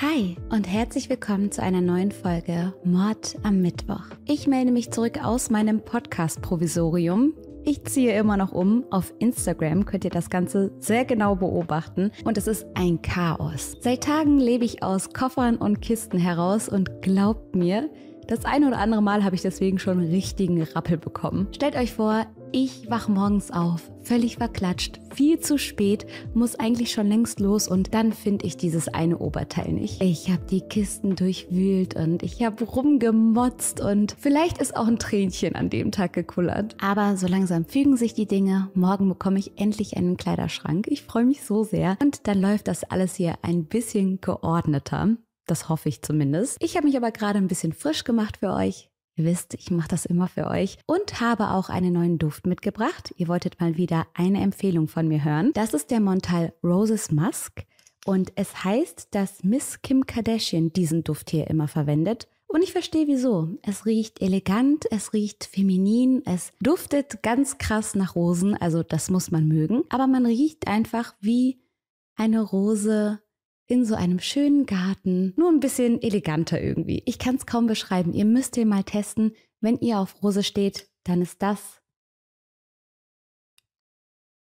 Hi und herzlich willkommen zu einer neuen Folge Mord am Mittwoch. Ich melde mich zurück aus meinem Podcast-Provisorium. Ich ziehe immer noch um. Auf Instagram könnt ihr das Ganze sehr genau beobachten und es ist ein Chaos. Seit Tagen lebe ich aus Koffern und Kisten heraus und glaubt mir, das ein oder andere Mal habe ich deswegen schon richtigen Rappel bekommen. Stellt euch vor, ich wach morgens auf, völlig verklatscht, viel zu spät, muss eigentlich schon längst los und dann finde ich dieses eine Oberteil nicht. Ich habe die Kisten durchwühlt und ich habe rumgemotzt und vielleicht ist auch ein Tränchen an dem Tag gekullert. Aber so langsam fügen sich die Dinge. Morgen bekomme ich endlich einen Kleiderschrank. Ich freue mich so sehr und dann läuft das alles hier ein bisschen geordneter. Das hoffe ich zumindest. Ich habe mich aber gerade ein bisschen frisch gemacht für euch. Ihr wisst, ich mache das immer für euch. Und habe auch einen neuen Duft mitgebracht. Ihr wolltet mal wieder eine Empfehlung von mir hören. Das ist der Montal Roses Musk. Und es heißt, dass Miss Kim Kardashian diesen Duft hier immer verwendet. Und ich verstehe wieso. Es riecht elegant, es riecht feminin, es duftet ganz krass nach Rosen, also das muss man mögen. Aber man riecht einfach wie eine Rose in so einem schönen Garten, nur ein bisschen eleganter irgendwie. Ich kann es kaum beschreiben. Ihr müsst ihn mal testen. Wenn ihr auf Rose steht, dann ist das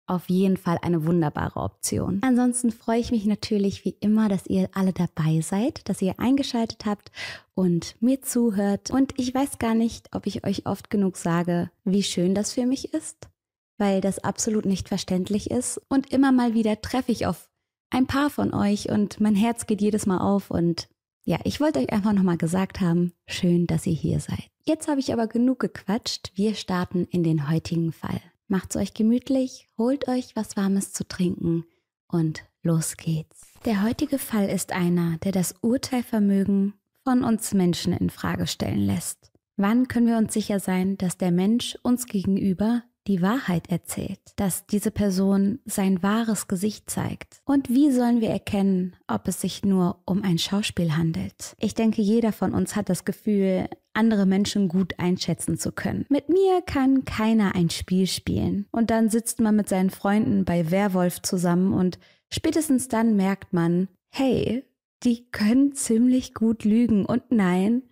auf jeden Fall eine wunderbare Option. Ansonsten freue ich mich natürlich wie immer, dass ihr alle dabei seid, dass ihr eingeschaltet habt und mir zuhört. Und ich weiß gar nicht, ob ich euch oft genug sage, wie schön das für mich ist, weil das absolut nicht verständlich ist. Und immer mal wieder treffe ich auf ein paar von euch und mein Herz geht jedes Mal auf und ja, ich wollte euch einfach nochmal gesagt haben, schön, dass ihr hier seid. Jetzt habe ich aber genug gequatscht, wir starten in den heutigen Fall. Macht's euch gemütlich, holt euch was Warmes zu trinken und los geht's. Der heutige Fall ist einer, der das Urteilvermögen von uns Menschen in Frage stellen lässt. Wann können wir uns sicher sein, dass der Mensch uns gegenüber die Wahrheit erzählt, dass diese Person sein wahres Gesicht zeigt? Und wie sollen wir erkennen, ob es sich nur um ein Schauspiel handelt? Ich denke, jeder von uns hat das Gefühl, andere Menschen gut einschätzen zu können. Mit mir kann keiner ein Spiel spielen. Und dann sitzt man mit seinen Freunden bei Werwolf zusammen und spätestens dann merkt man, hey, die können ziemlich gut lügen. Und nein,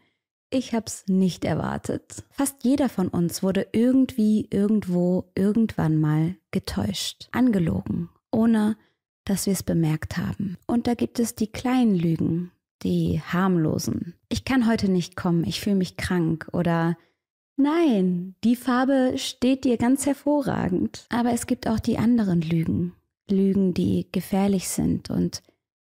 ich hab's nicht erwartet. Fast jeder von uns wurde irgendwie, irgendwo, irgendwann mal getäuscht, angelogen, ohne dass wir es bemerkt haben. Und da gibt es die kleinen Lügen, die harmlosen. Ich kann heute nicht kommen, ich fühle mich krank oder nein, die Farbe steht dir ganz hervorragend. Aber es gibt auch die anderen Lügen. Lügen, die gefährlich sind und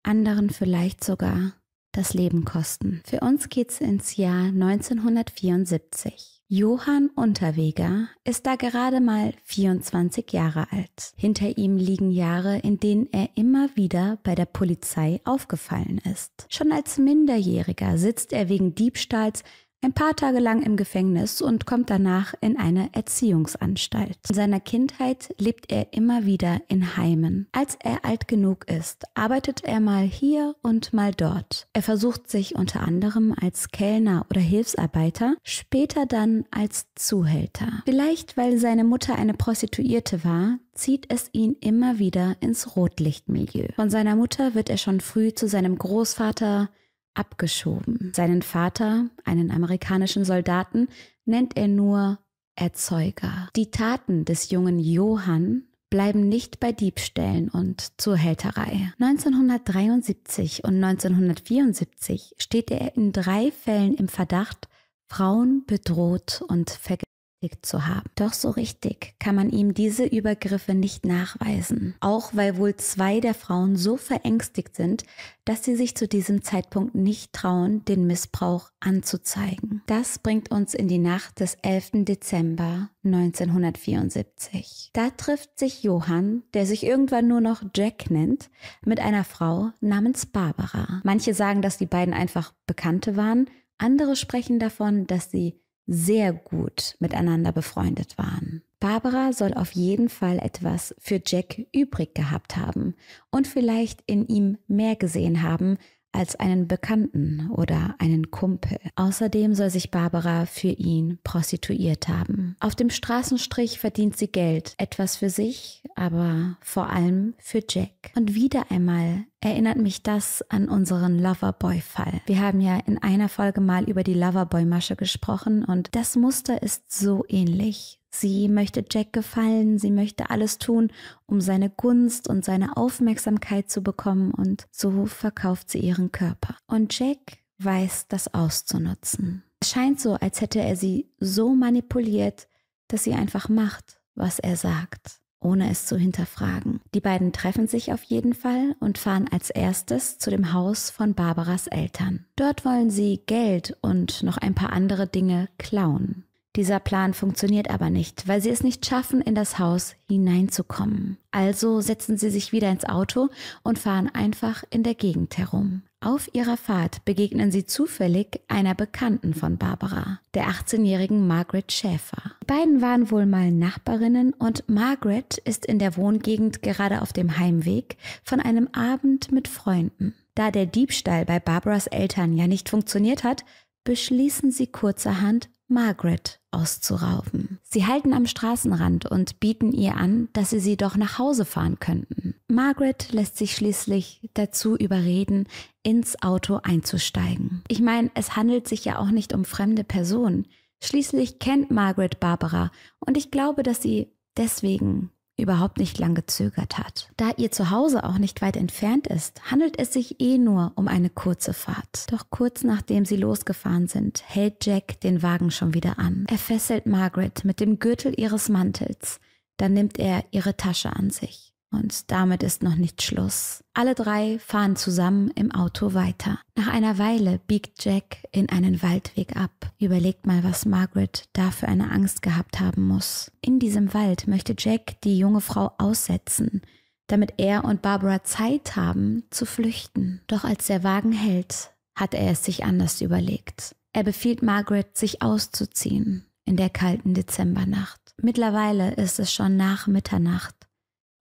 anderen vielleicht sogar das Leben kosten. Für uns geht's ins Jahr 1974. Johann Unterweger ist da gerade mal 24 Jahre alt. Hinter ihm liegen Jahre, in denen er immer wieder bei der Polizei aufgefallen ist. Schon als Minderjähriger sitzt er wegen Diebstahls ein paar Tage lang im Gefängnis und kommt danach in eine Erziehungsanstalt. In seiner Kindheit lebt er immer wieder in Heimen. Als er alt genug ist, arbeitet er mal hier und mal dort. Er versucht sich unter anderem als Kellner oder Hilfsarbeiter, später dann als Zuhälter. Vielleicht weil seine Mutter eine Prostituierte war, zieht es ihn immer wieder ins Rotlichtmilieu. Von seiner Mutter wird er schon früh zu seinem Großvater, abgeschoben. Seinen Vater, einen amerikanischen Soldaten, nennt er nur Erzeuger. Die Taten des jungen Johann bleiben nicht bei Diebstählen und Zuhälterei. 1973 und 1974 steht er in drei Fällen im Verdacht, Frauen bedroht und vergewaltigt zu haben. Doch so richtig kann man ihm diese Übergriffe nicht nachweisen, auch weil wohl zwei der Frauen so verängstigt sind, dass sie sich zu diesem Zeitpunkt nicht trauen, den Missbrauch anzuzeigen. Das bringt uns in die Nacht des 11. Dezember 1974. Da trifft sich Johann, der sich irgendwann nur noch Jack nennt, mit einer Frau namens Barbara. Manche sagen, dass die beiden einfach Bekannte waren, andere sprechen davon, dass sie sehr gut miteinander befreundet waren. Barbara soll auf jeden Fall etwas für Jack übrig gehabt haben und vielleicht in ihm mehr gesehen haben als einen Bekannten oder einen Kumpel. Außerdem soll sich Barbara für ihn prostituiert haben. Auf dem Straßenstrich verdient sie Geld, etwas für sich, aber vor allem für Jack. Und wieder einmal erinnert mich das an unseren Loverboy-Fall. Wir haben ja in einer Folge mal über die Loverboy-Masche gesprochen und das Muster ist so ähnlich. Sie möchte Jack gefallen, sie möchte alles tun, um seine Gunst und seine Aufmerksamkeit zu bekommen und so verkauft sie ihren Körper. Und Jack weiß das auszunutzen. Es scheint so, als hätte er sie so manipuliert, dass sie einfach macht, was er sagt ohne es zu hinterfragen. Die beiden treffen sich auf jeden Fall und fahren als erstes zu dem Haus von Barbaras Eltern. Dort wollen sie Geld und noch ein paar andere Dinge klauen. Dieser Plan funktioniert aber nicht, weil sie es nicht schaffen, in das Haus hineinzukommen. Also setzen sie sich wieder ins Auto und fahren einfach in der Gegend herum. Auf ihrer Fahrt begegnen sie zufällig einer Bekannten von Barbara, der 18-jährigen Margaret Schäfer. Die beiden waren wohl mal Nachbarinnen und Margaret ist in der Wohngegend gerade auf dem Heimweg von einem Abend mit Freunden. Da der Diebstahl bei Barbaras Eltern ja nicht funktioniert hat, beschließen sie kurzerhand, Margaret auszurauben. Sie halten am Straßenrand und bieten ihr an, dass sie sie doch nach Hause fahren könnten. Margaret lässt sich schließlich dazu überreden, ins Auto einzusteigen. Ich meine, es handelt sich ja auch nicht um fremde Personen. Schließlich kennt Margaret Barbara und ich glaube, dass sie deswegen überhaupt nicht lang gezögert hat. Da ihr Zuhause auch nicht weit entfernt ist, handelt es sich eh nur um eine kurze Fahrt. Doch kurz nachdem sie losgefahren sind, hält Jack den Wagen schon wieder an. Er fesselt Margaret mit dem Gürtel ihres Mantels, dann nimmt er ihre Tasche an sich. Und damit ist noch nicht Schluss. Alle drei fahren zusammen im Auto weiter. Nach einer Weile biegt Jack in einen Waldweg ab. Überlegt mal, was Margaret da für eine Angst gehabt haben muss. In diesem Wald möchte Jack die junge Frau aussetzen, damit er und Barbara Zeit haben zu flüchten. Doch als der Wagen hält, hat er es sich anders überlegt. Er befiehlt Margaret, sich auszuziehen in der kalten Dezembernacht. Mittlerweile ist es schon nach Mitternacht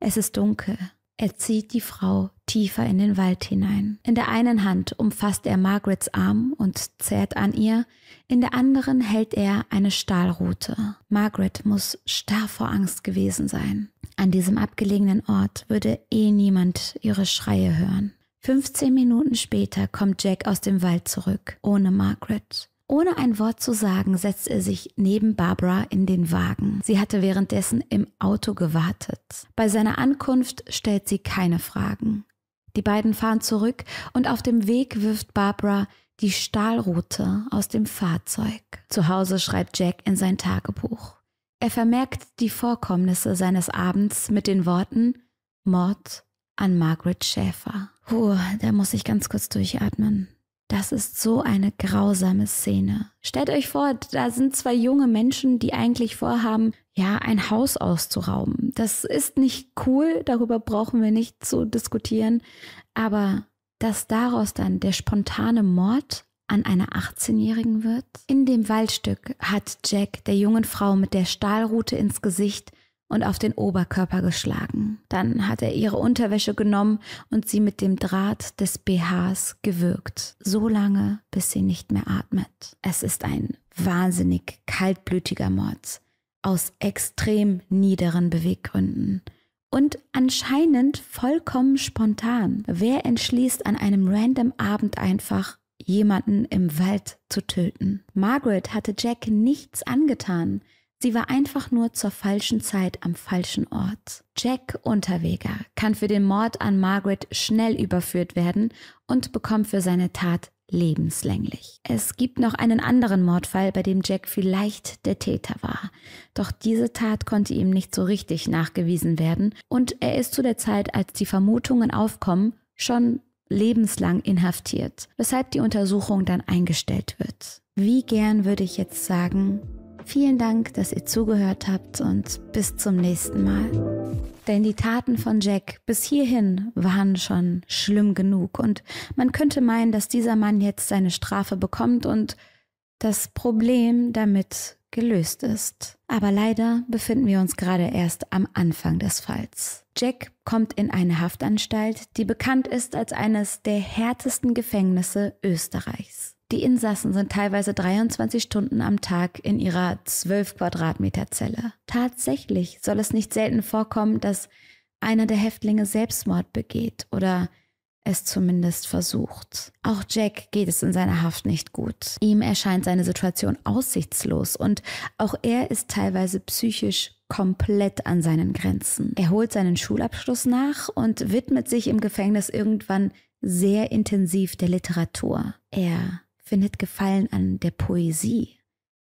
es ist dunkel. Er zieht die Frau tiefer in den Wald hinein. In der einen Hand umfasst er Margarets Arm und zerrt an ihr, in der anderen hält er eine Stahlrute. Margaret muss starr vor Angst gewesen sein. An diesem abgelegenen Ort würde eh niemand ihre Schreie hören. 15 Minuten später kommt Jack aus dem Wald zurück, ohne Margaret. Ohne ein Wort zu sagen, setzt er sich neben Barbara in den Wagen. Sie hatte währenddessen im Auto gewartet. Bei seiner Ankunft stellt sie keine Fragen. Die beiden fahren zurück und auf dem Weg wirft Barbara die Stahlroute aus dem Fahrzeug. Zu Hause schreibt Jack in sein Tagebuch. Er vermerkt die Vorkommnisse seines Abends mit den Worten Mord an Margaret Schäfer. Puh, da muss ich ganz kurz durchatmen. Das ist so eine grausame Szene. Stellt euch vor, da sind zwei junge Menschen, die eigentlich vorhaben, ja, ein Haus auszurauben. Das ist nicht cool, darüber brauchen wir nicht zu diskutieren. Aber dass daraus dann der spontane Mord an einer 18-Jährigen wird? In dem Waldstück hat Jack der jungen Frau mit der Stahlrute ins Gesicht und auf den Oberkörper geschlagen. Dann hat er ihre Unterwäsche genommen und sie mit dem Draht des BHs gewürgt, so lange, bis sie nicht mehr atmet. Es ist ein wahnsinnig kaltblütiger Mord aus extrem niederen Beweggründen. Und anscheinend vollkommen spontan. Wer entschließt an einem random Abend einfach, jemanden im Wald zu töten? Margaret hatte Jack nichts angetan. Sie war einfach nur zur falschen Zeit am falschen Ort. Jack Unterweger kann für den Mord an Margaret schnell überführt werden und bekommt für seine Tat lebenslänglich. Es gibt noch einen anderen Mordfall, bei dem Jack vielleicht der Täter war. Doch diese Tat konnte ihm nicht so richtig nachgewiesen werden und er ist zu der Zeit, als die Vermutungen aufkommen, schon lebenslang inhaftiert, weshalb die Untersuchung dann eingestellt wird. Wie gern würde ich jetzt sagen, Vielen Dank, dass ihr zugehört habt und bis zum nächsten Mal. Denn die Taten von Jack bis hierhin waren schon schlimm genug und man könnte meinen, dass dieser Mann jetzt seine Strafe bekommt und das Problem damit gelöst ist. Aber leider befinden wir uns gerade erst am Anfang des Falls. Jack kommt in eine Haftanstalt, die bekannt ist als eines der härtesten Gefängnisse Österreichs. Die Insassen sind teilweise 23 Stunden am Tag in ihrer 12 Quadratmeter Zelle. Tatsächlich soll es nicht selten vorkommen, dass einer der Häftlinge Selbstmord begeht oder es zumindest versucht. Auch Jack geht es in seiner Haft nicht gut. Ihm erscheint seine Situation aussichtslos und auch er ist teilweise psychisch komplett an seinen Grenzen. Er holt seinen Schulabschluss nach und widmet sich im Gefängnis irgendwann sehr intensiv der Literatur. Er findet Gefallen an der Poesie.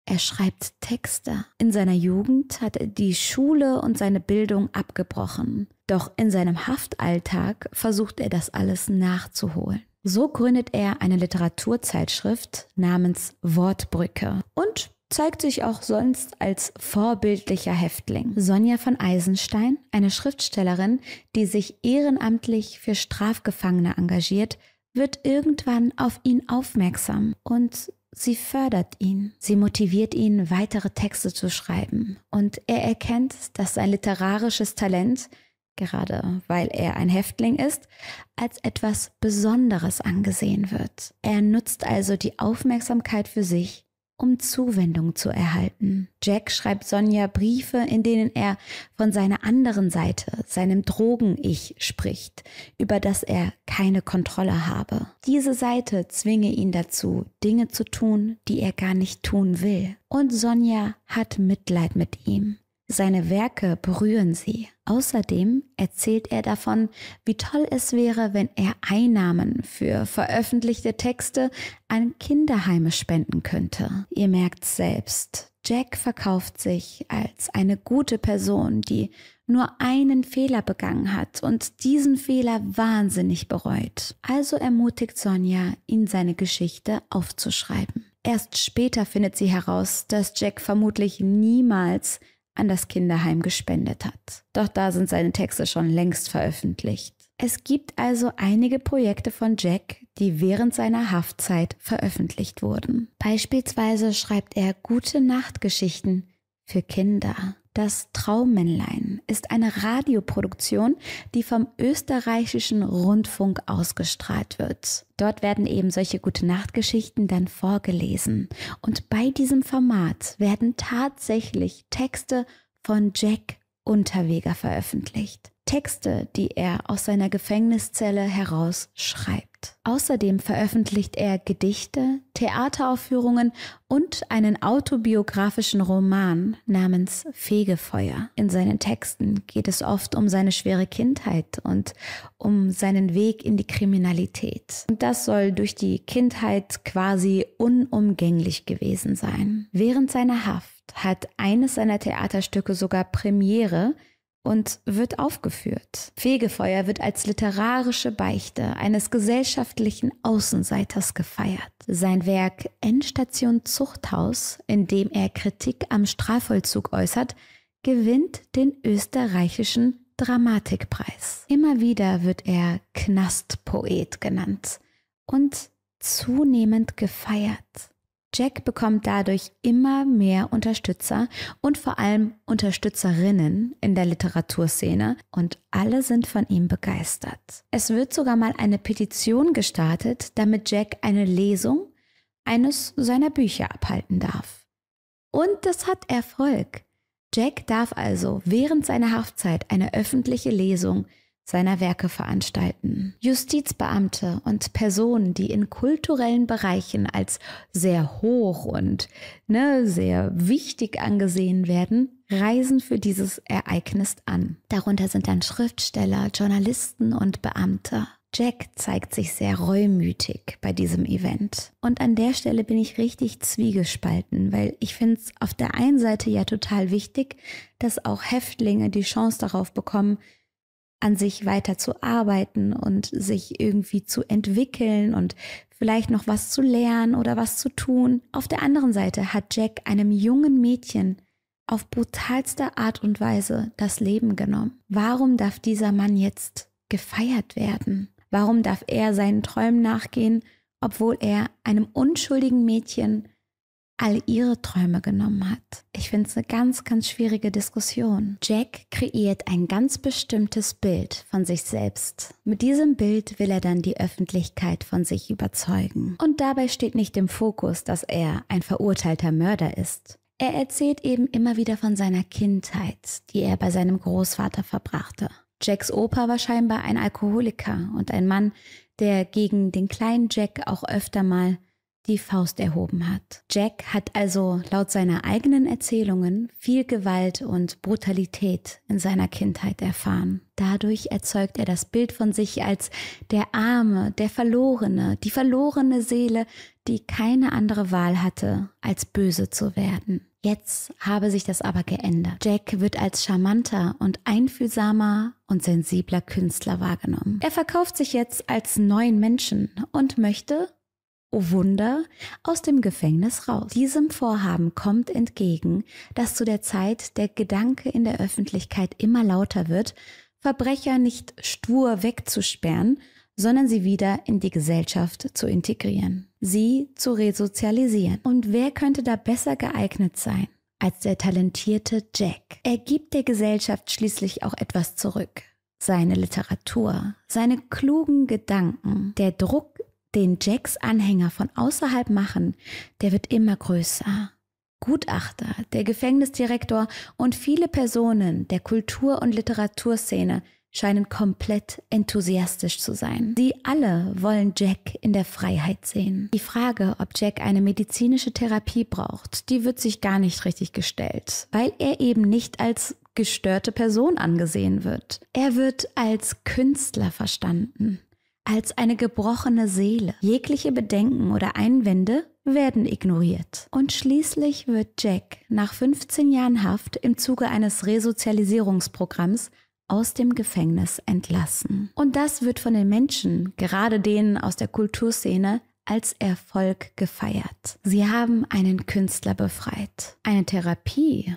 Er schreibt Texte. In seiner Jugend hat er die Schule und seine Bildung abgebrochen. Doch in seinem Haftalltag versucht er das alles nachzuholen. So gründet er eine Literaturzeitschrift namens Wortbrücke und zeigt sich auch sonst als vorbildlicher Häftling. Sonja von Eisenstein, eine Schriftstellerin, die sich ehrenamtlich für Strafgefangene engagiert, wird irgendwann auf ihn aufmerksam und Sie fördert ihn. Sie motiviert ihn, weitere Texte zu schreiben. Und er erkennt, dass sein literarisches Talent, gerade weil er ein Häftling ist, als etwas Besonderes angesehen wird. Er nutzt also die Aufmerksamkeit für sich um Zuwendung zu erhalten. Jack schreibt Sonja Briefe, in denen er von seiner anderen Seite, seinem Drogen-Ich, spricht, über das er keine Kontrolle habe. Diese Seite zwinge ihn dazu, Dinge zu tun, die er gar nicht tun will. Und Sonja hat Mitleid mit ihm. Seine Werke berühren sie. Außerdem erzählt er davon, wie toll es wäre, wenn er Einnahmen für veröffentlichte Texte an Kinderheime spenden könnte. Ihr merkt selbst. Jack verkauft sich als eine gute Person, die nur einen Fehler begangen hat und diesen Fehler wahnsinnig bereut. Also ermutigt Sonja, ihn seine Geschichte aufzuschreiben. Erst später findet sie heraus, dass Jack vermutlich niemals an das Kinderheim gespendet hat. Doch da sind seine Texte schon längst veröffentlicht. Es gibt also einige Projekte von Jack, die während seiner Haftzeit veröffentlicht wurden. Beispielsweise schreibt er Gute Nachtgeschichten für Kinder. Das Traummännlein ist eine Radioproduktion, die vom österreichischen Rundfunk ausgestrahlt wird. Dort werden eben solche gute Nachtgeschichten dann vorgelesen. Und bei diesem Format werden tatsächlich Texte von Jack Unterweger veröffentlicht. Texte, die er aus seiner Gefängniszelle heraus schreibt. Außerdem veröffentlicht er Gedichte, Theateraufführungen und einen autobiografischen Roman namens Fegefeuer. In seinen Texten geht es oft um seine schwere Kindheit und um seinen Weg in die Kriminalität. Und das soll durch die Kindheit quasi unumgänglich gewesen sein. Während seiner Haft hat eines seiner Theaterstücke sogar Premiere und wird aufgeführt. Fegefeuer wird als literarische Beichte eines gesellschaftlichen Außenseiters gefeiert. Sein Werk Endstation Zuchthaus, in dem er Kritik am Strafvollzug äußert, gewinnt den österreichischen Dramatikpreis. Immer wieder wird er Knastpoet genannt und zunehmend gefeiert. Jack bekommt dadurch immer mehr Unterstützer und vor allem Unterstützerinnen in der Literaturszene und alle sind von ihm begeistert. Es wird sogar mal eine Petition gestartet, damit Jack eine Lesung eines seiner Bücher abhalten darf. Und das hat Erfolg. Jack darf also während seiner Haftzeit eine öffentliche Lesung seiner Werke veranstalten. Justizbeamte und Personen, die in kulturellen Bereichen als sehr hoch und ne, sehr wichtig angesehen werden, reisen für dieses Ereignis an. Darunter sind dann Schriftsteller, Journalisten und Beamte. Jack zeigt sich sehr reumütig bei diesem Event. Und an der Stelle bin ich richtig zwiegespalten, weil ich finde es auf der einen Seite ja total wichtig, dass auch Häftlinge die Chance darauf bekommen, an sich weiter zu arbeiten und sich irgendwie zu entwickeln und vielleicht noch was zu lernen oder was zu tun. Auf der anderen Seite hat Jack einem jungen Mädchen auf brutalste Art und Weise das Leben genommen. Warum darf dieser Mann jetzt gefeiert werden? Warum darf er seinen Träumen nachgehen, obwohl er einem unschuldigen Mädchen all ihre Träume genommen hat. Ich finde es eine ganz, ganz schwierige Diskussion. Jack kreiert ein ganz bestimmtes Bild von sich selbst. Mit diesem Bild will er dann die Öffentlichkeit von sich überzeugen. Und dabei steht nicht im Fokus, dass er ein verurteilter Mörder ist. Er erzählt eben immer wieder von seiner Kindheit, die er bei seinem Großvater verbrachte. Jacks Opa war scheinbar ein Alkoholiker und ein Mann, der gegen den kleinen Jack auch öfter mal die Faust erhoben hat. Jack hat also laut seiner eigenen Erzählungen viel Gewalt und Brutalität in seiner Kindheit erfahren. Dadurch erzeugt er das Bild von sich als der Arme, der Verlorene, die verlorene Seele, die keine andere Wahl hatte, als böse zu werden. Jetzt habe sich das aber geändert. Jack wird als charmanter und einfühlsamer und sensibler Künstler wahrgenommen. Er verkauft sich jetzt als neuen Menschen und möchte, Oh Wunder, aus dem Gefängnis raus. Diesem Vorhaben kommt entgegen, dass zu der Zeit der Gedanke in der Öffentlichkeit immer lauter wird, Verbrecher nicht stur wegzusperren, sondern sie wieder in die Gesellschaft zu integrieren, sie zu resozialisieren. Und wer könnte da besser geeignet sein als der talentierte Jack? Er gibt der Gesellschaft schließlich auch etwas zurück. Seine Literatur, seine klugen Gedanken, der Druck den Jacks Anhänger von außerhalb machen, der wird immer größer. Gutachter, der Gefängnisdirektor und viele Personen der Kultur- und Literaturszene scheinen komplett enthusiastisch zu sein. Sie alle wollen Jack in der Freiheit sehen. Die Frage, ob Jack eine medizinische Therapie braucht, die wird sich gar nicht richtig gestellt, weil er eben nicht als gestörte Person angesehen wird. Er wird als Künstler verstanden als eine gebrochene Seele. Jegliche Bedenken oder Einwände werden ignoriert. Und schließlich wird Jack nach 15 Jahren Haft im Zuge eines Resozialisierungsprogramms aus dem Gefängnis entlassen. Und das wird von den Menschen, gerade denen aus der Kulturszene, als Erfolg gefeiert. Sie haben einen Künstler befreit. Eine Therapie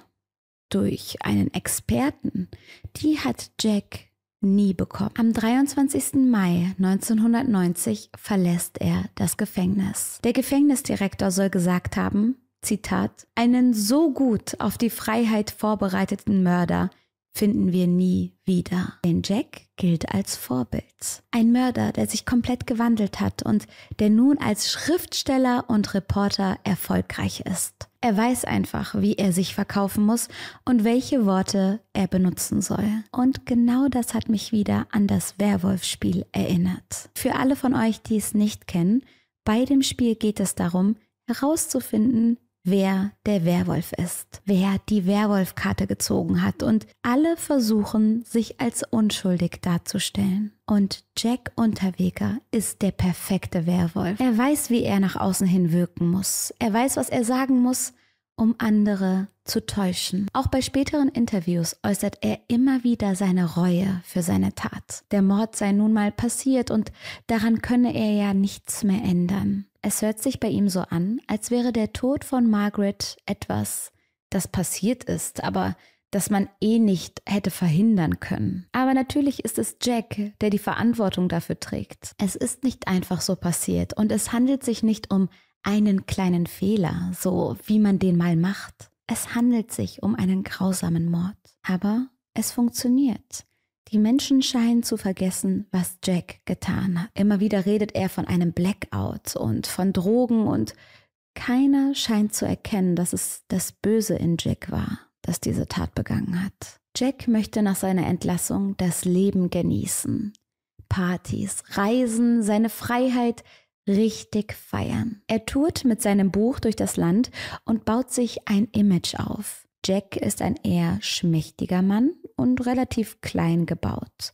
durch einen Experten, die hat Jack nie bekommen. Am 23. Mai 1990 verlässt er das Gefängnis. Der Gefängnisdirektor soll gesagt haben, Zitat, einen so gut auf die Freiheit vorbereiteten Mörder finden wir nie wieder. Denn Jack gilt als Vorbild. Ein Mörder, der sich komplett gewandelt hat und der nun als Schriftsteller und Reporter erfolgreich ist. Er weiß einfach, wie er sich verkaufen muss und welche Worte er benutzen soll. Und genau das hat mich wieder an das Werwolf-Spiel erinnert. Für alle von euch, die es nicht kennen, bei dem Spiel geht es darum, herauszufinden, wer der Werwolf ist, wer die Werwolfkarte gezogen hat und alle versuchen, sich als unschuldig darzustellen. Und Jack Unterweger ist der perfekte Werwolf. Er weiß, wie er nach außen hin wirken muss. Er weiß, was er sagen muss, um andere zu täuschen. Auch bei späteren Interviews äußert er immer wieder seine Reue für seine Tat. Der Mord sei nun mal passiert und daran könne er ja nichts mehr ändern. Es hört sich bei ihm so an, als wäre der Tod von Margaret etwas, das passiert ist, aber das man eh nicht hätte verhindern können. Aber natürlich ist es Jack, der die Verantwortung dafür trägt. Es ist nicht einfach so passiert und es handelt sich nicht um einen kleinen Fehler, so wie man den mal macht. Es handelt sich um einen grausamen Mord. Aber es funktioniert. Die Menschen scheinen zu vergessen, was Jack getan hat. Immer wieder redet er von einem Blackout und von Drogen und keiner scheint zu erkennen, dass es das Böse in Jack war, das diese Tat begangen hat. Jack möchte nach seiner Entlassung das Leben genießen. Partys, Reisen, seine Freiheit richtig feiern. Er tourt mit seinem Buch durch das Land und baut sich ein Image auf. Jack ist ein eher schmächtiger Mann, und relativ klein gebaut.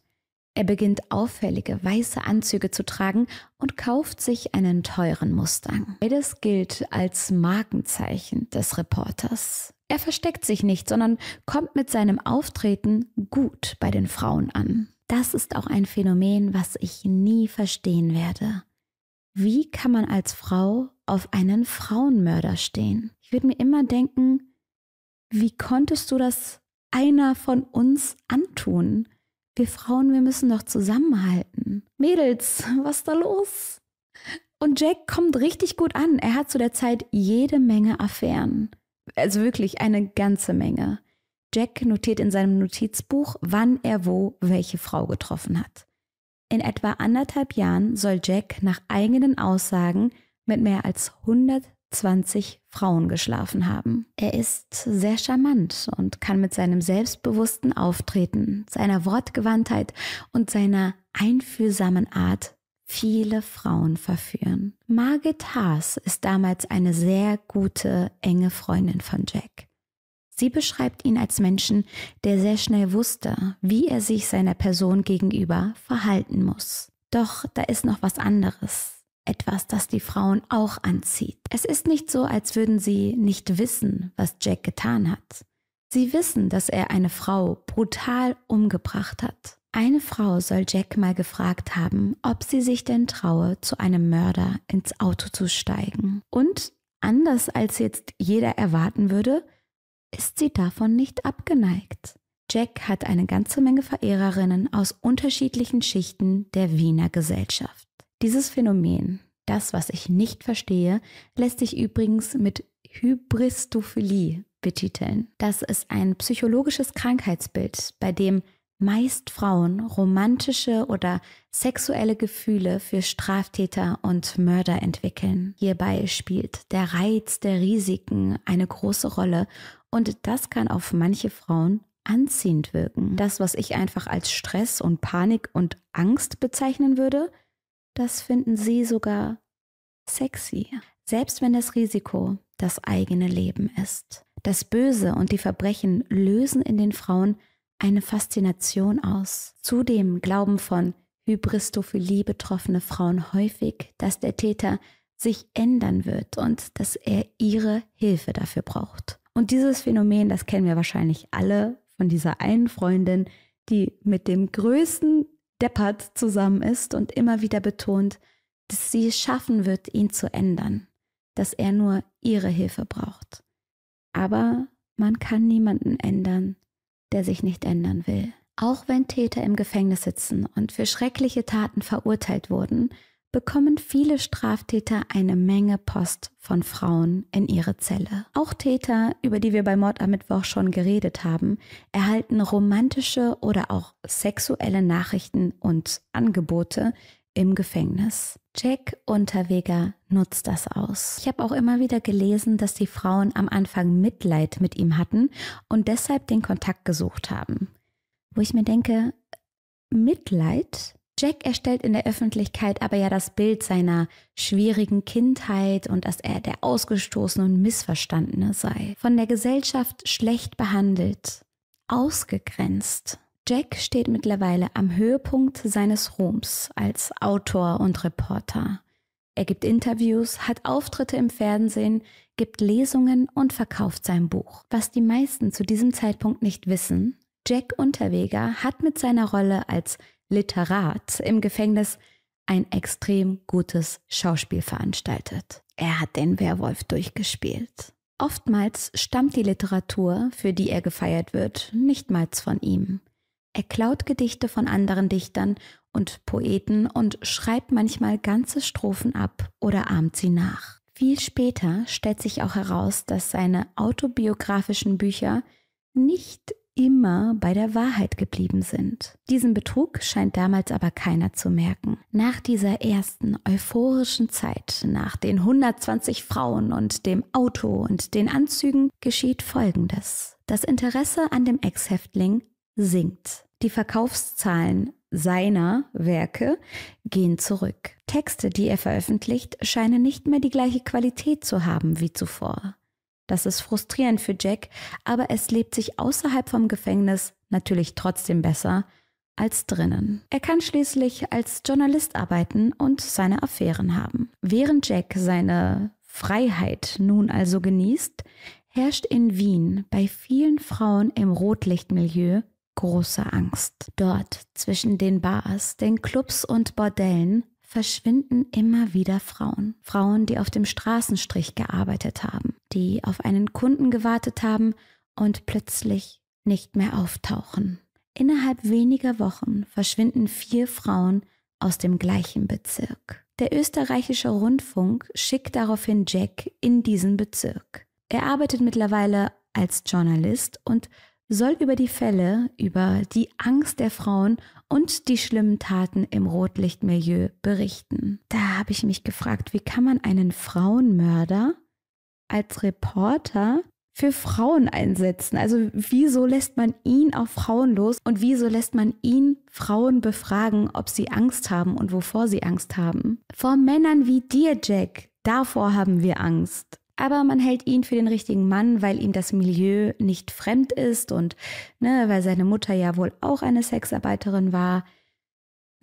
Er beginnt auffällige weiße Anzüge zu tragen und kauft sich einen teuren Mustang. Beides gilt als Markenzeichen des Reporters. Er versteckt sich nicht, sondern kommt mit seinem Auftreten gut bei den Frauen an. Das ist auch ein Phänomen, was ich nie verstehen werde. Wie kann man als Frau auf einen Frauenmörder stehen? Ich würde mir immer denken, wie konntest du das einer von uns antun? Wir Frauen, wir müssen doch zusammenhalten. Mädels, was ist da los? Und Jack kommt richtig gut an. Er hat zu der Zeit jede Menge Affären. Also wirklich eine ganze Menge. Jack notiert in seinem Notizbuch, wann er wo welche Frau getroffen hat. In etwa anderthalb Jahren soll Jack nach eigenen Aussagen mit mehr als 100 20 Frauen geschlafen haben. Er ist sehr charmant und kann mit seinem selbstbewussten Auftreten, seiner Wortgewandtheit und seiner einfühlsamen Art viele Frauen verführen. Margit Haas ist damals eine sehr gute, enge Freundin von Jack. Sie beschreibt ihn als Menschen, der sehr schnell wusste, wie er sich seiner Person gegenüber verhalten muss. Doch da ist noch was anderes etwas, das die Frauen auch anzieht. Es ist nicht so, als würden sie nicht wissen, was Jack getan hat. Sie wissen, dass er eine Frau brutal umgebracht hat. Eine Frau soll Jack mal gefragt haben, ob sie sich denn traue, zu einem Mörder ins Auto zu steigen. Und anders als jetzt jeder erwarten würde, ist sie davon nicht abgeneigt. Jack hat eine ganze Menge Verehrerinnen aus unterschiedlichen Schichten der Wiener Gesellschaft. Dieses Phänomen, das, was ich nicht verstehe, lässt sich übrigens mit Hybristophilie betiteln. Das ist ein psychologisches Krankheitsbild, bei dem meist Frauen romantische oder sexuelle Gefühle für Straftäter und Mörder entwickeln. Hierbei spielt der Reiz der Risiken eine große Rolle und das kann auf manche Frauen anziehend wirken. Das, was ich einfach als Stress und Panik und Angst bezeichnen würde, das finden sie sogar sexy. Selbst wenn das Risiko das eigene Leben ist. Das Böse und die Verbrechen lösen in den Frauen eine Faszination aus. Zudem glauben von Hybristophilie betroffene Frauen häufig, dass der Täter sich ändern wird und dass er ihre Hilfe dafür braucht. Und dieses Phänomen, das kennen wir wahrscheinlich alle von dieser einen Freundin, die mit dem größten Deppert zusammen ist und immer wieder betont, dass sie es schaffen wird, ihn zu ändern, dass er nur ihre Hilfe braucht. Aber man kann niemanden ändern, der sich nicht ändern will. Auch wenn Täter im Gefängnis sitzen und für schreckliche Taten verurteilt wurden, bekommen viele Straftäter eine Menge Post von Frauen in ihre Zelle. Auch Täter, über die wir bei Mord am Mittwoch schon geredet haben, erhalten romantische oder auch sexuelle Nachrichten und Angebote im Gefängnis. Jack Unterweger nutzt das aus. Ich habe auch immer wieder gelesen, dass die Frauen am Anfang Mitleid mit ihm hatten und deshalb den Kontakt gesucht haben. Wo ich mir denke, Mitleid Jack erstellt in der Öffentlichkeit aber ja das Bild seiner schwierigen Kindheit und dass er der Ausgestoßene und Missverstandene sei, von der Gesellschaft schlecht behandelt, ausgegrenzt. Jack steht mittlerweile am Höhepunkt seines Ruhms als Autor und Reporter. Er gibt Interviews, hat Auftritte im Fernsehen, gibt Lesungen und verkauft sein Buch. Was die meisten zu diesem Zeitpunkt nicht wissen, Jack Unterweger hat mit seiner Rolle als Literat im Gefängnis ein extrem gutes Schauspiel veranstaltet. Er hat den Werwolf durchgespielt. Oftmals stammt die Literatur, für die er gefeiert wird, nichtmals von ihm. Er klaut Gedichte von anderen Dichtern und Poeten und schreibt manchmal ganze Strophen ab oder ahmt sie nach. Viel später stellt sich auch heraus, dass seine autobiografischen Bücher nicht immer bei der Wahrheit geblieben sind. Diesen Betrug scheint damals aber keiner zu merken. Nach dieser ersten euphorischen Zeit, nach den 120 Frauen und dem Auto und den Anzügen, geschieht Folgendes. Das Interesse an dem Ex-Häftling sinkt. Die Verkaufszahlen seiner Werke gehen zurück. Texte, die er veröffentlicht, scheinen nicht mehr die gleiche Qualität zu haben wie zuvor. Das ist frustrierend für Jack, aber es lebt sich außerhalb vom Gefängnis natürlich trotzdem besser als drinnen. Er kann schließlich als Journalist arbeiten und seine Affären haben. Während Jack seine Freiheit nun also genießt, herrscht in Wien bei vielen Frauen im Rotlichtmilieu große Angst. Dort zwischen den Bars, den Clubs und Bordellen verschwinden immer wieder Frauen. Frauen, die auf dem Straßenstrich gearbeitet haben, die auf einen Kunden gewartet haben und plötzlich nicht mehr auftauchen. Innerhalb weniger Wochen verschwinden vier Frauen aus dem gleichen Bezirk. Der österreichische Rundfunk schickt daraufhin Jack in diesen Bezirk. Er arbeitet mittlerweile als Journalist und soll über die Fälle, über die Angst der Frauen und die schlimmen Taten im Rotlichtmilieu berichten. Da habe ich mich gefragt, wie kann man einen Frauenmörder als Reporter für Frauen einsetzen? Also wieso lässt man ihn auf Frauen los und wieso lässt man ihn Frauen befragen, ob sie Angst haben und wovor sie Angst haben? Vor Männern wie dir, Jack, davor haben wir Angst aber man hält ihn für den richtigen Mann, weil ihm das Milieu nicht fremd ist und ne, weil seine Mutter ja wohl auch eine Sexarbeiterin war.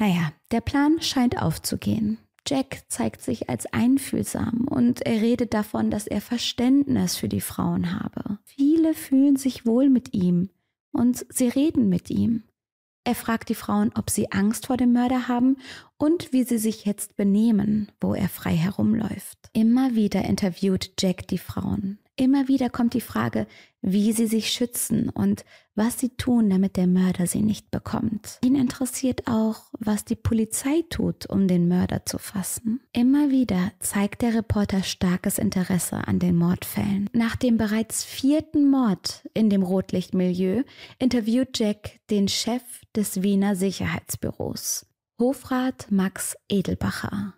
Naja, der Plan scheint aufzugehen. Jack zeigt sich als einfühlsam und er redet davon, dass er Verständnis für die Frauen habe. Viele fühlen sich wohl mit ihm und sie reden mit ihm. Er fragt die Frauen, ob sie Angst vor dem Mörder haben und wie sie sich jetzt benehmen, wo er frei herumläuft. Immer wieder interviewt Jack die Frauen. Immer wieder kommt die Frage, wie sie sich schützen und was sie tun, damit der Mörder sie nicht bekommt. Ihn interessiert auch, was die Polizei tut, um den Mörder zu fassen. Immer wieder zeigt der Reporter starkes Interesse an den Mordfällen. Nach dem bereits vierten Mord in dem Rotlichtmilieu interviewt Jack den Chef des Wiener Sicherheitsbüros, Hofrat Max Edelbacher.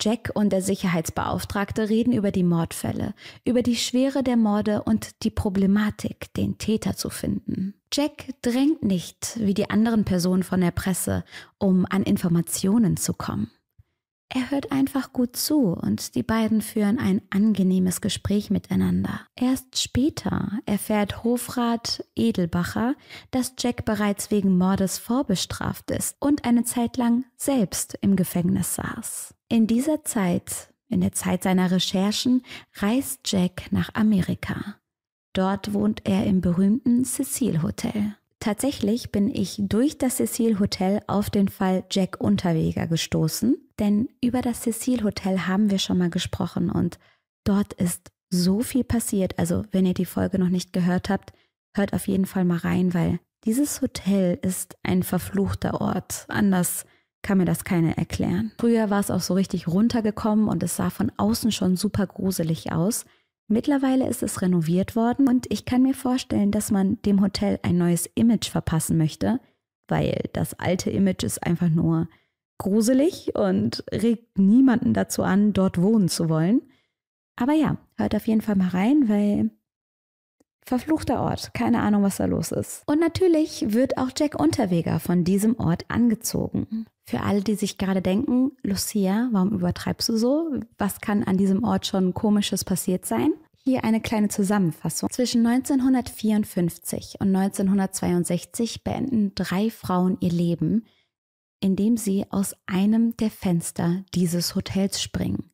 Jack und der Sicherheitsbeauftragte reden über die Mordfälle, über die Schwere der Morde und die Problematik, den Täter zu finden. Jack drängt nicht wie die anderen Personen von der Presse, um an Informationen zu kommen. Er hört einfach gut zu und die beiden führen ein angenehmes Gespräch miteinander. Erst später erfährt Hofrat Edelbacher, dass Jack bereits wegen Mordes vorbestraft ist und eine Zeit lang selbst im Gefängnis saß. In dieser Zeit, in der Zeit seiner Recherchen, reist Jack nach Amerika. Dort wohnt er im berühmten Cecil Hotel. Tatsächlich bin ich durch das Cecil Hotel auf den Fall Jack Unterweger gestoßen, denn über das Cecil Hotel haben wir schon mal gesprochen und dort ist so viel passiert. Also wenn ihr die Folge noch nicht gehört habt, hört auf jeden Fall mal rein, weil dieses Hotel ist ein verfluchter Ort. Anders kann mir das keiner erklären. Früher war es auch so richtig runtergekommen und es sah von außen schon super gruselig aus. Mittlerweile ist es renoviert worden und ich kann mir vorstellen, dass man dem Hotel ein neues Image verpassen möchte, weil das alte Image ist einfach nur gruselig und regt niemanden dazu an, dort wohnen zu wollen. Aber ja, hört auf jeden Fall mal rein, weil Verfluchter Ort, keine Ahnung, was da los ist. Und natürlich wird auch Jack Unterweger von diesem Ort angezogen. Für alle, die sich gerade denken, Lucia, warum übertreibst du so? Was kann an diesem Ort schon komisches passiert sein? Hier eine kleine Zusammenfassung. Zwischen 1954 und 1962 beenden drei Frauen ihr Leben, indem sie aus einem der Fenster dieses Hotels springen.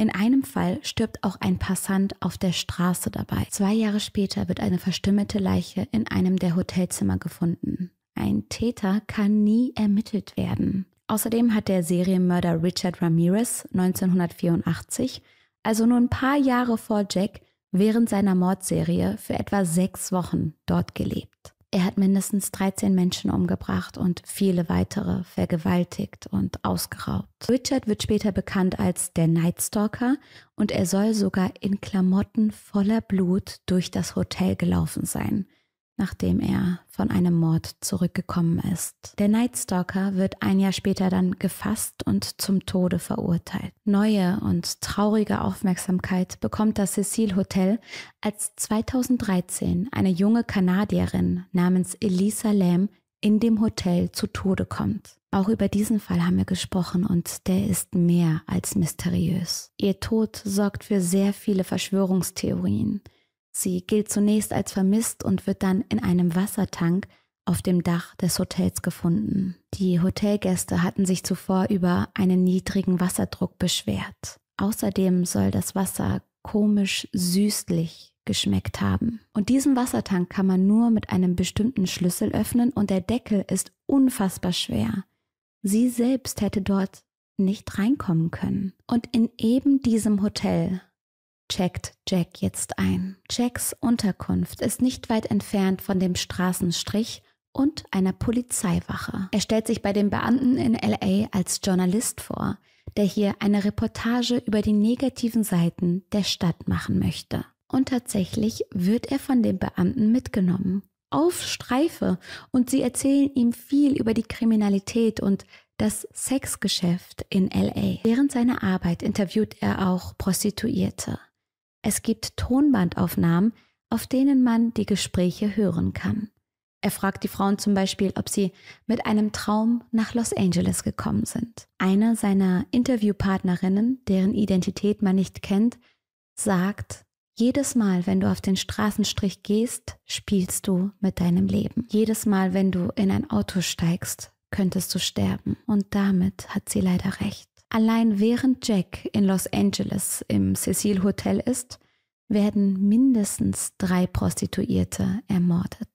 In einem Fall stirbt auch ein Passant auf der Straße dabei. Zwei Jahre später wird eine verstümmelte Leiche in einem der Hotelzimmer gefunden. Ein Täter kann nie ermittelt werden. Außerdem hat der Serienmörder Richard Ramirez 1984, also nur ein paar Jahre vor Jack, während seiner Mordserie für etwa sechs Wochen dort gelebt. Er hat mindestens 13 Menschen umgebracht und viele weitere vergewaltigt und ausgeraubt. Richard wird später bekannt als der Nightstalker und er soll sogar in Klamotten voller Blut durch das Hotel gelaufen sein nachdem er von einem Mord zurückgekommen ist. Der Nightstalker wird ein Jahr später dann gefasst und zum Tode verurteilt. Neue und traurige Aufmerksamkeit bekommt das Cecil Hotel, als 2013 eine junge Kanadierin namens Elisa Lam in dem Hotel zu Tode kommt. Auch über diesen Fall haben wir gesprochen und der ist mehr als mysteriös. Ihr Tod sorgt für sehr viele Verschwörungstheorien. Sie gilt zunächst als vermisst und wird dann in einem Wassertank auf dem Dach des Hotels gefunden. Die Hotelgäste hatten sich zuvor über einen niedrigen Wasserdruck beschwert. Außerdem soll das Wasser komisch süßlich geschmeckt haben. Und diesen Wassertank kann man nur mit einem bestimmten Schlüssel öffnen und der Deckel ist unfassbar schwer. Sie selbst hätte dort nicht reinkommen können. Und in eben diesem Hotel checkt Jack jetzt ein. Jacks Unterkunft ist nicht weit entfernt von dem Straßenstrich und einer Polizeiwache. Er stellt sich bei den Beamten in LA als Journalist vor, der hier eine Reportage über die negativen Seiten der Stadt machen möchte. Und tatsächlich wird er von den Beamten mitgenommen. Auf Streife und sie erzählen ihm viel über die Kriminalität und das Sexgeschäft in LA. Während seiner Arbeit interviewt er auch Prostituierte. Es gibt Tonbandaufnahmen, auf denen man die Gespräche hören kann. Er fragt die Frauen zum Beispiel, ob sie mit einem Traum nach Los Angeles gekommen sind. Eine seiner Interviewpartnerinnen, deren Identität man nicht kennt, sagt, jedes Mal, wenn du auf den Straßenstrich gehst, spielst du mit deinem Leben. Jedes Mal, wenn du in ein Auto steigst, könntest du sterben. Und damit hat sie leider recht. Allein während Jack in Los Angeles im Cecil Hotel ist, werden mindestens drei Prostituierte ermordet.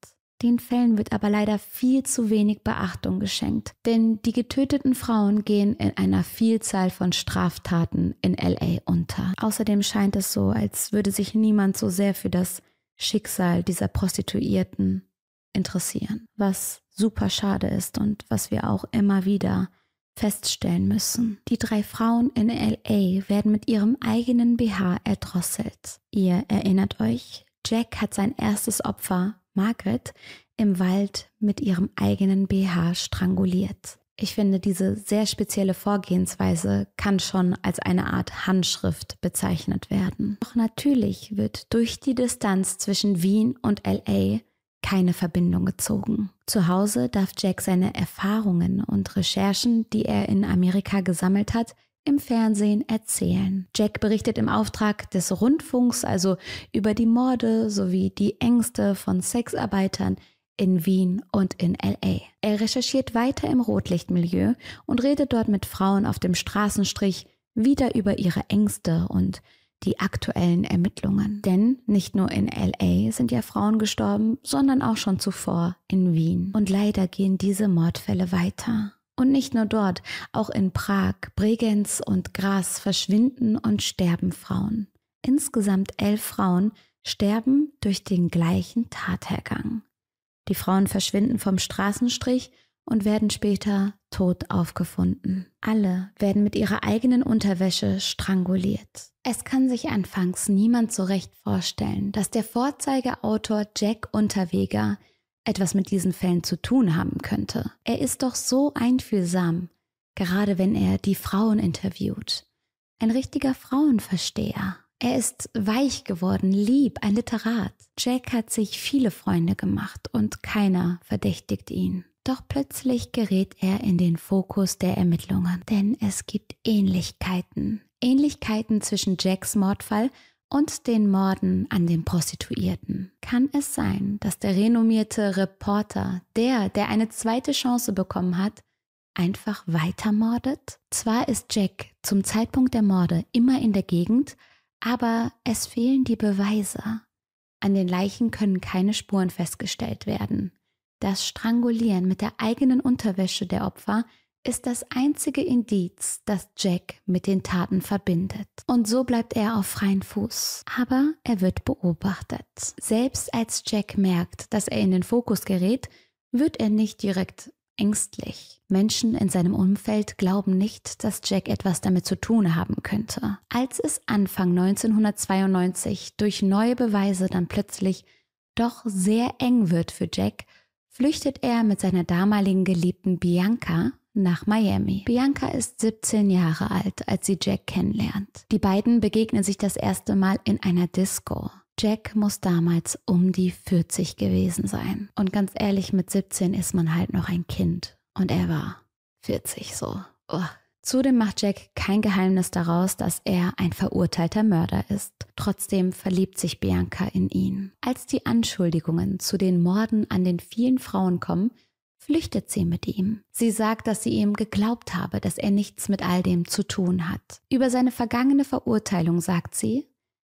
Den Fällen wird aber leider viel zu wenig Beachtung geschenkt, denn die getöteten Frauen gehen in einer Vielzahl von Straftaten in LA unter. Außerdem scheint es so, als würde sich niemand so sehr für das Schicksal dieser Prostituierten interessieren, was super schade ist und was wir auch immer wieder feststellen müssen. Die drei Frauen in LA werden mit ihrem eigenen BH erdrosselt. Ihr erinnert euch, Jack hat sein erstes Opfer, Margaret, im Wald mit ihrem eigenen BH stranguliert. Ich finde, diese sehr spezielle Vorgehensweise kann schon als eine Art Handschrift bezeichnet werden. Doch natürlich wird durch die Distanz zwischen Wien und LA keine Verbindung gezogen. Zu Hause darf Jack seine Erfahrungen und Recherchen, die er in Amerika gesammelt hat, im Fernsehen erzählen. Jack berichtet im Auftrag des Rundfunks also über die Morde sowie die Ängste von Sexarbeitern in Wien und in LA. Er recherchiert weiter im Rotlichtmilieu und redet dort mit Frauen auf dem Straßenstrich wieder über ihre Ängste und die aktuellen Ermittlungen. Denn nicht nur in LA sind ja Frauen gestorben, sondern auch schon zuvor in Wien. Und leider gehen diese Mordfälle weiter. Und nicht nur dort, auch in Prag, Bregenz und Graz verschwinden und sterben Frauen. Insgesamt elf Frauen sterben durch den gleichen Tathergang. Die Frauen verschwinden vom Straßenstrich und werden später tot aufgefunden. Alle werden mit ihrer eigenen Unterwäsche stranguliert. Es kann sich anfangs niemand so recht vorstellen, dass der Vorzeigeautor Jack Unterweger etwas mit diesen Fällen zu tun haben könnte. Er ist doch so einfühlsam, gerade wenn er die Frauen interviewt. Ein richtiger Frauenversteher. Er ist weich geworden, lieb, ein Literat. Jack hat sich viele Freunde gemacht und keiner verdächtigt ihn. Doch plötzlich gerät er in den Fokus der Ermittlungen, denn es gibt Ähnlichkeiten. Ähnlichkeiten zwischen Jacks Mordfall und den Morden an den Prostituierten. Kann es sein, dass der renommierte Reporter, der, der eine zweite Chance bekommen hat, einfach weitermordet? Zwar ist Jack zum Zeitpunkt der Morde immer in der Gegend, aber es fehlen die Beweise. An den Leichen können keine Spuren festgestellt werden. Das Strangulieren mit der eigenen Unterwäsche der Opfer ist das einzige Indiz, das Jack mit den Taten verbindet. Und so bleibt er auf freien Fuß. Aber er wird beobachtet. Selbst als Jack merkt, dass er in den Fokus gerät, wird er nicht direkt ängstlich. Menschen in seinem Umfeld glauben nicht, dass Jack etwas damit zu tun haben könnte. Als es Anfang 1992 durch neue Beweise dann plötzlich doch sehr eng wird für Jack, flüchtet er mit seiner damaligen Geliebten Bianca nach Miami. Bianca ist 17 Jahre alt, als sie Jack kennenlernt. Die beiden begegnen sich das erste Mal in einer Disco. Jack muss damals um die 40 gewesen sein. Und ganz ehrlich, mit 17 ist man halt noch ein Kind. Und er war 40 so. Oh, Zudem macht Jack kein Geheimnis daraus, dass er ein verurteilter Mörder ist. Trotzdem verliebt sich Bianca in ihn. Als die Anschuldigungen zu den Morden an den vielen Frauen kommen, flüchtet sie mit ihm. Sie sagt, dass sie ihm geglaubt habe, dass er nichts mit all dem zu tun hat. Über seine vergangene Verurteilung sagt sie,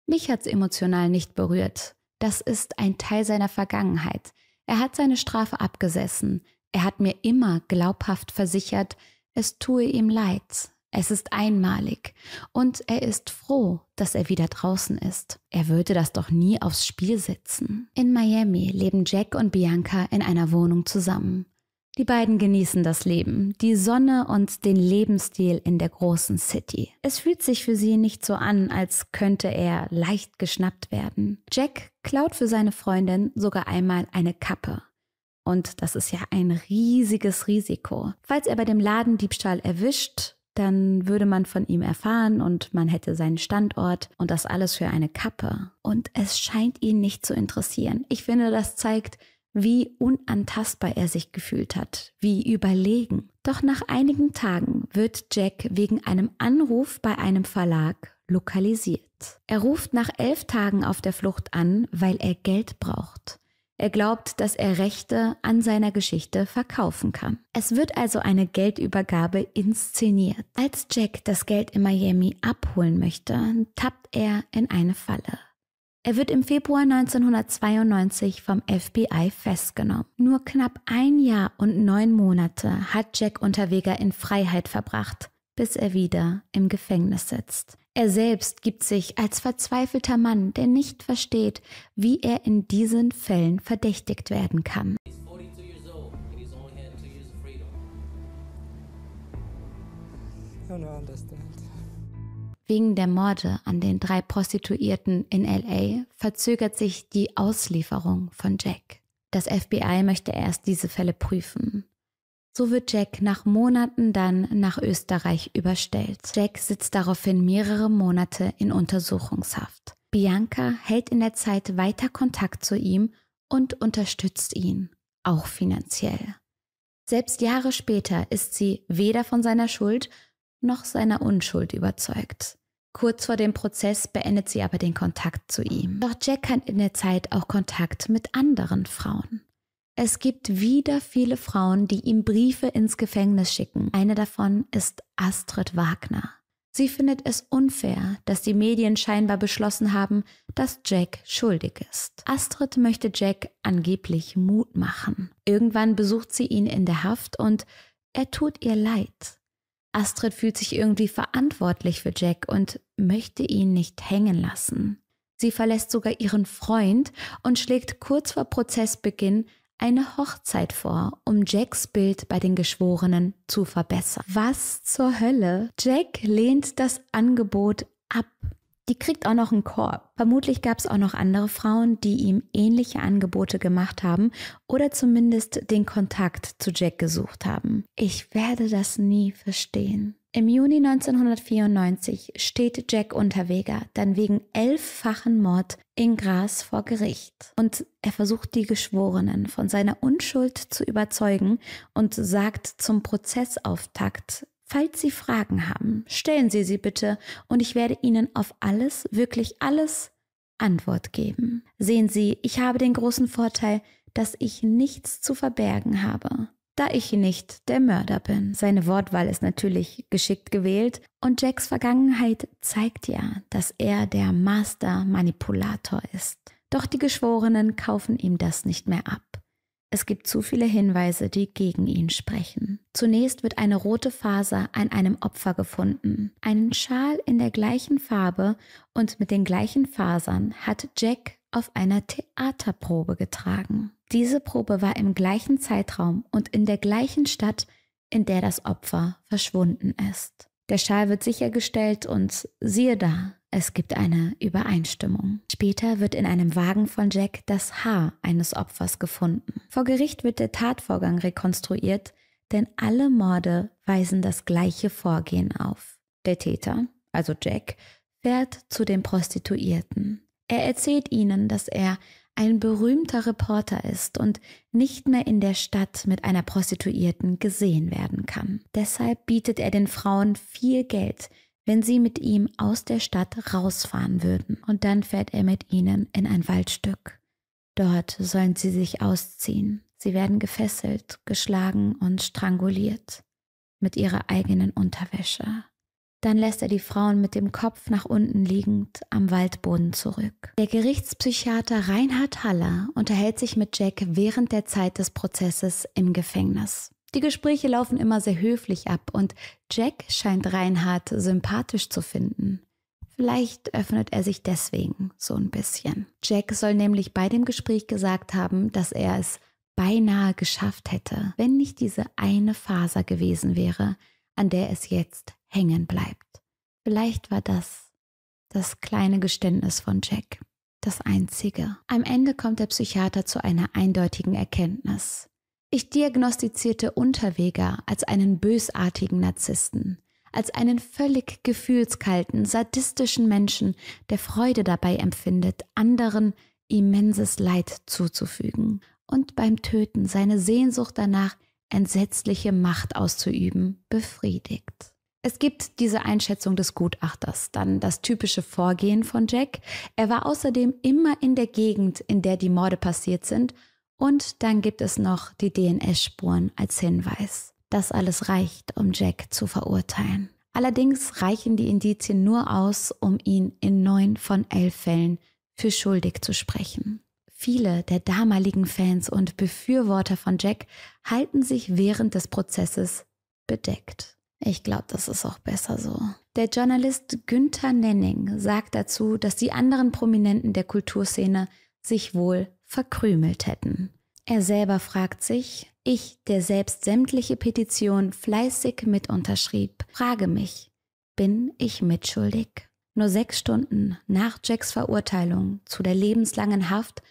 mich hat's emotional nicht berührt. Das ist ein Teil seiner Vergangenheit. Er hat seine Strafe abgesessen. Er hat mir immer glaubhaft versichert, es tue ihm leid. Es ist einmalig. Und er ist froh, dass er wieder draußen ist. Er würde das doch nie aufs Spiel setzen. In Miami leben Jack und Bianca in einer Wohnung zusammen. Die beiden genießen das Leben, die Sonne und den Lebensstil in der großen City. Es fühlt sich für sie nicht so an, als könnte er leicht geschnappt werden. Jack klaut für seine Freundin sogar einmal eine Kappe. Und das ist ja ein riesiges Risiko. Falls er bei dem Ladendiebstahl erwischt, dann würde man von ihm erfahren und man hätte seinen Standort und das alles für eine Kappe. Und es scheint ihn nicht zu interessieren. Ich finde, das zeigt, wie unantastbar er sich gefühlt hat, wie überlegen. Doch nach einigen Tagen wird Jack wegen einem Anruf bei einem Verlag lokalisiert. Er ruft nach elf Tagen auf der Flucht an, weil er Geld braucht. Er glaubt, dass er Rechte an seiner Geschichte verkaufen kann. Es wird also eine Geldübergabe inszeniert. Als Jack das Geld in Miami abholen möchte, tappt er in eine Falle. Er wird im Februar 1992 vom FBI festgenommen. Nur knapp ein Jahr und neun Monate hat Jack Unterweger in Freiheit verbracht, bis er wieder im Gefängnis sitzt. Er selbst gibt sich als verzweifelter Mann, der nicht versteht, wie er in diesen Fällen verdächtigt werden kann. Wegen der Morde an den drei Prostituierten in LA verzögert sich die Auslieferung von Jack. Das FBI möchte erst diese Fälle prüfen. So wird Jack nach Monaten dann nach Österreich überstellt. Jack sitzt daraufhin mehrere Monate in Untersuchungshaft. Bianca hält in der Zeit weiter Kontakt zu ihm und unterstützt ihn, auch finanziell. Selbst Jahre später ist sie weder von seiner Schuld noch seiner Unschuld überzeugt. Kurz vor dem Prozess beendet sie aber den Kontakt zu ihm. Doch Jack hat in der Zeit auch Kontakt mit anderen Frauen. Es gibt wieder viele Frauen, die ihm Briefe ins Gefängnis schicken. Eine davon ist Astrid Wagner. Sie findet es unfair, dass die Medien scheinbar beschlossen haben, dass Jack schuldig ist. Astrid möchte Jack angeblich Mut machen. Irgendwann besucht sie ihn in der Haft und er tut ihr leid. Astrid fühlt sich irgendwie verantwortlich für Jack und möchte ihn nicht hängen lassen. Sie verlässt sogar ihren Freund und schlägt kurz vor Prozessbeginn eine Hochzeit vor, um Jacks Bild bei den Geschworenen zu verbessern. Was zur Hölle? Jack lehnt das Angebot ab. Die kriegt auch noch einen Korb. Vermutlich gab es auch noch andere Frauen, die ihm ähnliche Angebote gemacht haben oder zumindest den Kontakt zu Jack gesucht haben. Ich werde das nie verstehen. Im Juni 1994 steht Jack Unterweger dann wegen elffachen Mord in Gras vor Gericht. Und er versucht die Geschworenen von seiner Unschuld zu überzeugen und sagt zum Prozessauftakt, falls Sie Fragen haben, stellen Sie sie bitte und ich werde Ihnen auf alles, wirklich alles, Antwort geben. Sehen Sie, ich habe den großen Vorteil, dass ich nichts zu verbergen habe da ich nicht der Mörder bin. Seine Wortwahl ist natürlich geschickt gewählt und Jacks Vergangenheit zeigt ja, dass er der Master Manipulator ist. Doch die Geschworenen kaufen ihm das nicht mehr ab. Es gibt zu viele Hinweise, die gegen ihn sprechen. Zunächst wird eine rote Faser an einem Opfer gefunden. Einen Schal in der gleichen Farbe und mit den gleichen Fasern hat Jack auf einer Theaterprobe getragen. Diese Probe war im gleichen Zeitraum und in der gleichen Stadt, in der das Opfer verschwunden ist. Der Schal wird sichergestellt und siehe da, es gibt eine Übereinstimmung. Später wird in einem Wagen von Jack das Haar eines Opfers gefunden. Vor Gericht wird der Tatvorgang rekonstruiert, denn alle Morde weisen das gleiche Vorgehen auf. Der Täter, also Jack, fährt zu den Prostituierten. Er erzählt ihnen, dass er ein berühmter Reporter ist und nicht mehr in der Stadt mit einer Prostituierten gesehen werden kann. Deshalb bietet er den Frauen viel Geld, wenn sie mit ihm aus der Stadt rausfahren würden. Und dann fährt er mit ihnen in ein Waldstück. Dort sollen sie sich ausziehen. Sie werden gefesselt, geschlagen und stranguliert mit ihrer eigenen Unterwäsche. Dann lässt er die Frauen mit dem Kopf nach unten liegend am Waldboden zurück. Der Gerichtspsychiater Reinhard Haller unterhält sich mit Jack während der Zeit des Prozesses im Gefängnis. Die Gespräche laufen immer sehr höflich ab und Jack scheint Reinhard sympathisch zu finden. Vielleicht öffnet er sich deswegen so ein bisschen. Jack soll nämlich bei dem Gespräch gesagt haben, dass er es beinahe geschafft hätte, wenn nicht diese eine Faser gewesen wäre, an der es jetzt hängen bleibt. Vielleicht war das das kleine Geständnis von Jack, das einzige. Am Ende kommt der Psychiater zu einer eindeutigen Erkenntnis. Ich diagnostizierte Unterweger als einen bösartigen Narzissten, als einen völlig gefühlskalten, sadistischen Menschen, der Freude dabei empfindet, anderen immenses Leid zuzufügen und beim Töten seine Sehnsucht danach, entsetzliche Macht auszuüben, befriedigt. Es gibt diese Einschätzung des Gutachters, dann das typische Vorgehen von Jack. Er war außerdem immer in der Gegend, in der die Morde passiert sind. Und dann gibt es noch die DNS-Spuren als Hinweis. Das alles reicht, um Jack zu verurteilen. Allerdings reichen die Indizien nur aus, um ihn in neun von elf Fällen für schuldig zu sprechen. Viele der damaligen Fans und Befürworter von Jack halten sich während des Prozesses bedeckt. Ich glaube, das ist auch besser so. Der Journalist Günther Nenning sagt dazu, dass die anderen Prominenten der Kulturszene sich wohl verkrümelt hätten. Er selber fragt sich, ich, der selbst sämtliche Petition fleißig mit unterschrieb, frage mich, bin ich mitschuldig? Nur sechs Stunden nach Jacks Verurteilung zu der lebenslangen Haft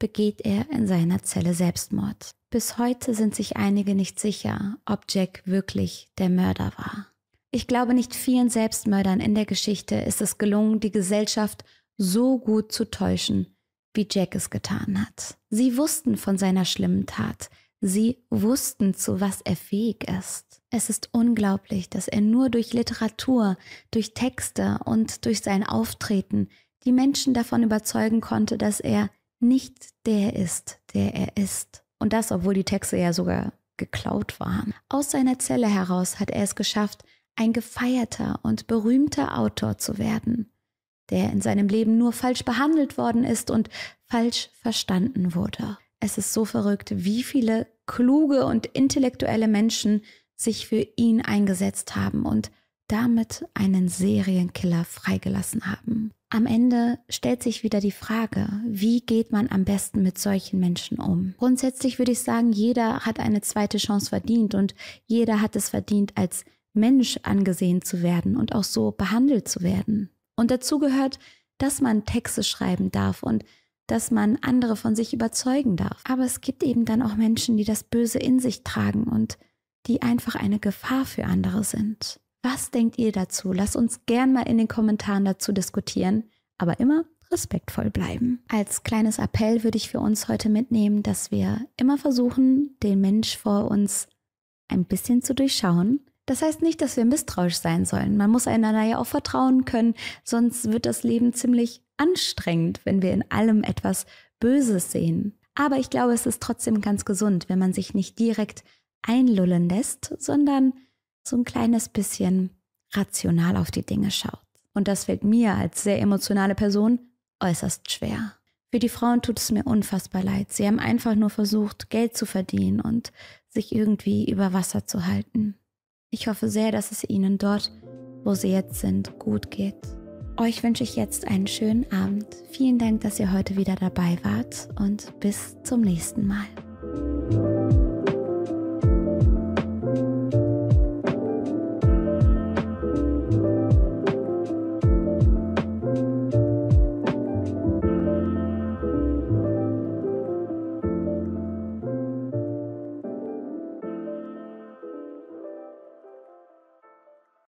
begeht er in seiner Zelle Selbstmord. Bis heute sind sich einige nicht sicher, ob Jack wirklich der Mörder war. Ich glaube, nicht vielen Selbstmördern in der Geschichte ist es gelungen, die Gesellschaft so gut zu täuschen, wie Jack es getan hat. Sie wussten von seiner schlimmen Tat. Sie wussten, zu was er fähig ist. Es ist unglaublich, dass er nur durch Literatur, durch Texte und durch sein Auftreten die Menschen davon überzeugen konnte, dass er nicht der ist, der er ist. Und das, obwohl die Texte ja sogar geklaut waren. Aus seiner Zelle heraus hat er es geschafft, ein gefeierter und berühmter Autor zu werden, der in seinem Leben nur falsch behandelt worden ist und falsch verstanden wurde. Es ist so verrückt, wie viele kluge und intellektuelle Menschen sich für ihn eingesetzt haben und damit einen Serienkiller freigelassen haben. Am Ende stellt sich wieder die Frage, wie geht man am besten mit solchen Menschen um? Grundsätzlich würde ich sagen, jeder hat eine zweite Chance verdient und jeder hat es verdient, als Mensch angesehen zu werden und auch so behandelt zu werden. Und dazu gehört, dass man Texte schreiben darf und dass man andere von sich überzeugen darf. Aber es gibt eben dann auch Menschen, die das Böse in sich tragen und die einfach eine Gefahr für andere sind. Was denkt ihr dazu? Lasst uns gern mal in den Kommentaren dazu diskutieren, aber immer respektvoll bleiben. Als kleines Appell würde ich für uns heute mitnehmen, dass wir immer versuchen, den Mensch vor uns ein bisschen zu durchschauen. Das heißt nicht, dass wir misstrauisch sein sollen. Man muss einander ja auch vertrauen können, sonst wird das Leben ziemlich anstrengend, wenn wir in allem etwas Böses sehen. Aber ich glaube, es ist trotzdem ganz gesund, wenn man sich nicht direkt einlullen lässt, sondern so ein kleines bisschen rational auf die Dinge schaut. Und das fällt mir als sehr emotionale Person äußerst schwer. Für die Frauen tut es mir unfassbar leid. Sie haben einfach nur versucht, Geld zu verdienen und sich irgendwie über Wasser zu halten. Ich hoffe sehr, dass es ihnen dort, wo sie jetzt sind, gut geht. Euch wünsche ich jetzt einen schönen Abend. Vielen Dank, dass ihr heute wieder dabei wart und bis zum nächsten Mal.